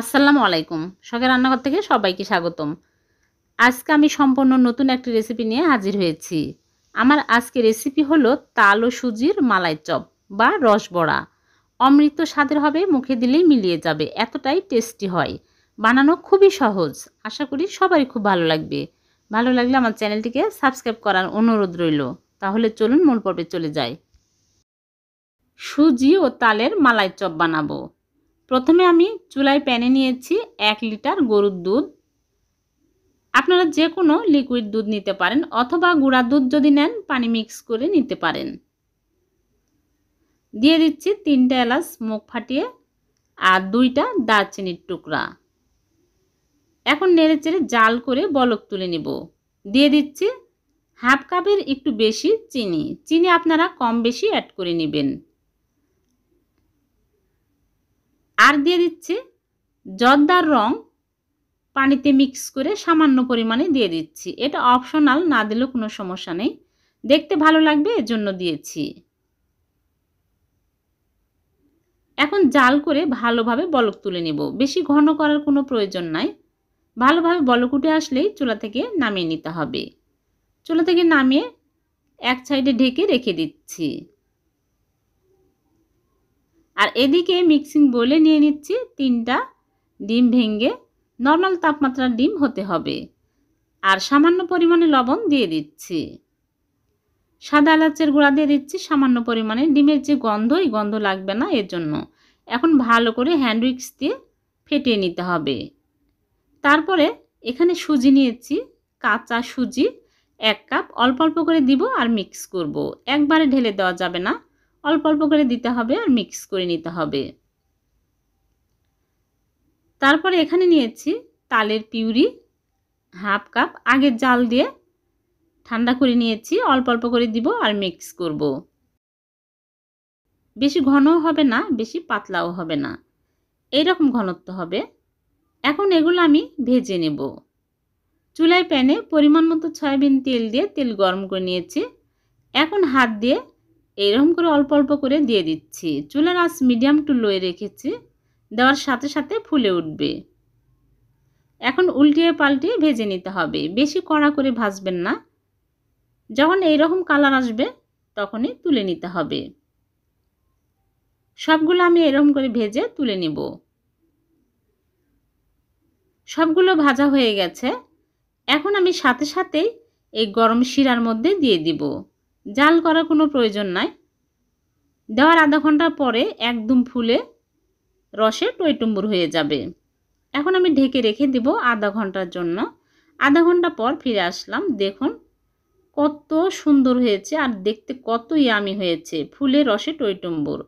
আসসালামু আলাইকুম সকাল রান্নাঘর থেকে সবাইকে স্বাগতম আজকে আমি সম্পূর্ণ নতুন একটি রেসিপি নিয়ে হাজির হয়েছি আমার আজকে রেসিপি হলো তাল ও সুজির মালাই চপ বা রসবড়া অমৃত স্বাদের হবে মুখে দিলেই মিলিয়ে যাবে এতটাই টেস্টি হয় বানানো খুবই সহজ আশা করি সবারই খুব ভালো লাগবে ভালো লাগলে আমার চ্যানেলটিকে সাবস্ক্রাইব করার অনুরোধ রইল তাহলে চলুন মূল পর্বে চলে যাই সুজি ও তালের মালাই চপ বানাবো প্রথমে আমি চুলায় প্যানে নিয়েছি এক লিটার গরুর দুধ আপনারা যে কোনো লিকুইড দুধ নিতে পারেন অথবা গুঁড়া দুধ যদি নেন পানি মিক্স করে নিতে পারেন দিয়ে দিচ্ছি তিনটা এলাচ মুখ ফাটিয়ে আর দুইটা দারচিনির টুকরা এখন নেড়েচেড়ে জাল করে বলক তুলে নেব দিয়ে দিচ্ছি হাফ কাপের একটু বেশি চিনি চিনি আপনারা কম বেশি অ্যাড করে নেবেন আর দিয়ে দিচ্ছি জর্দার রং পানিতে মিক্স করে সামান্য পরিমাণে দিয়ে দিচ্ছি এটা অপশনাল না দিলেও কোনো সমস্যা নেই দেখতে ভালো লাগবে এর জন্য দিয়েছি এখন জাল করে ভালোভাবে বলক তুলে নেব বেশি ঘন করার কোনো প্রয়োজন নাই ভালোভাবে বলক উঠে আসলেই চুলা থেকে নামিয়ে নিতে হবে চুলা থেকে নামিয়ে এক সাইডে ঢেকে রেখে দিচ্ছি আর এদিকে মিক্সিং বলে নিয়ে নিচ্ছি তিনটা ডিম ভেঙে নর্মাল তাপমাত্রার ডিম হতে হবে আর সামান্য পরিমাণে লবণ দিয়ে দিচ্ছি সাদা এলাচের গুঁড়া দিয়ে দিচ্ছি সামান্য পরিমাণে ডিমের যে গন্ধ এই গন্ধ লাগবে না এর জন্য এখন ভালো করে হ্যান্ডউইক্স দিয়ে ফেটিয়ে নিতে হবে তারপরে এখানে সুজি নিয়েছি কাঁচা সুজি এক কাপ অল্প অল্প করে দিব আর মিক্স করব একবারে ঢেলে দেওয়া যাবে না অল্প অল্প করে দিতে হবে আর মিক্স করে নিতে হবে তারপরে এখানে নিয়েছি তালের পিউরি হাফ কাপ আগে জাল দিয়ে ঠান্ডা করে নিয়েছি অল্প অল্প করে দিব আর মিক্স করব বেশি ঘনও হবে না বেশি পাতলাও হবে না এইরকম ঘনত্ব হবে এখন এগুলো আমি ভেজে নেব চুলায় প্যানে পরিমাণ মতো সয়াবিন তেল দিয়ে তেল গরম করে নিয়েছি এখন হাত দিয়ে এইরকম করে অল্প অল্প করে দিয়ে দিচ্ছি চুলার আঁচ মিডিয়াম টু লোয়ে রেখেছি দেওয়ার সাথে সাথে ফুলে উঠবে এখন উল্টিয়ে পাল্টিয়ে ভেজে নিতে হবে বেশি কড়া করে ভাজবেন না যখন এইরকম কালার আসবে তখনই তুলে নিতে হবে সবগুলো আমি এরকম করে ভেজে তুলে নিব সবগুলো ভাজা হয়ে গেছে এখন আমি সাথে সাথেই এই গরম শিরার মধ্যে দিয়ে দিব জাল করার কোনো প্রয়োজন নাই দেওয়ার আধা ঘন্টা পরে একদম ফুলে রসে টইটুম্বুর হয়ে যাবে এখন আমি ঢেকে রেখে দিব আধা ঘন্টার জন্য আধা ঘন্টা পর ফিরে আসলাম দেখুন কত সুন্দর হয়েছে আর দেখতে কত ইয়ামি হয়েছে ফুলে রসে টইটুম্বুর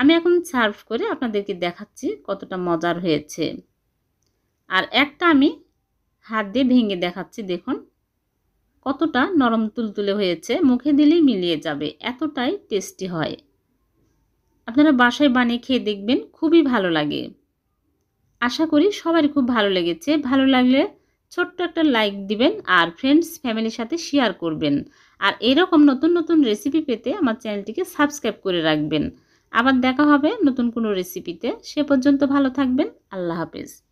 আমি এখন সার্ভ করে আপনাদেরকে দেখাচ্ছি কতটা মজার হয়েছে আর একটা আমি হাত দিয়ে ভেঙে দেখাচ্ছি দেখুন কতটা নরম তুলতুলে হয়েছে মুখে দিলেই মিলিয়ে যাবে এতটাই টেস্টি হয় আপনারা বাসায় বানিয়ে খেয়ে দেখবেন খুবই ভালো লাগে আশা করি সবার খুব ভালো লেগেছে ভালো লাগলে ছোট্ট একটা লাইক দিবেন আর ফ্রেন্ডস ফ্যামিলির সাথে শেয়ার করবেন আর এরকম নতুন নতুন রেসিপি পেতে আমার চ্যানেলটিকে সাবস্ক্রাইব করে রাখবেন আবার দেখা হবে নতুন কোনো রেসিপিতে সে পর্যন্ত ভালো থাকবেন আল্লাহ হাফেজ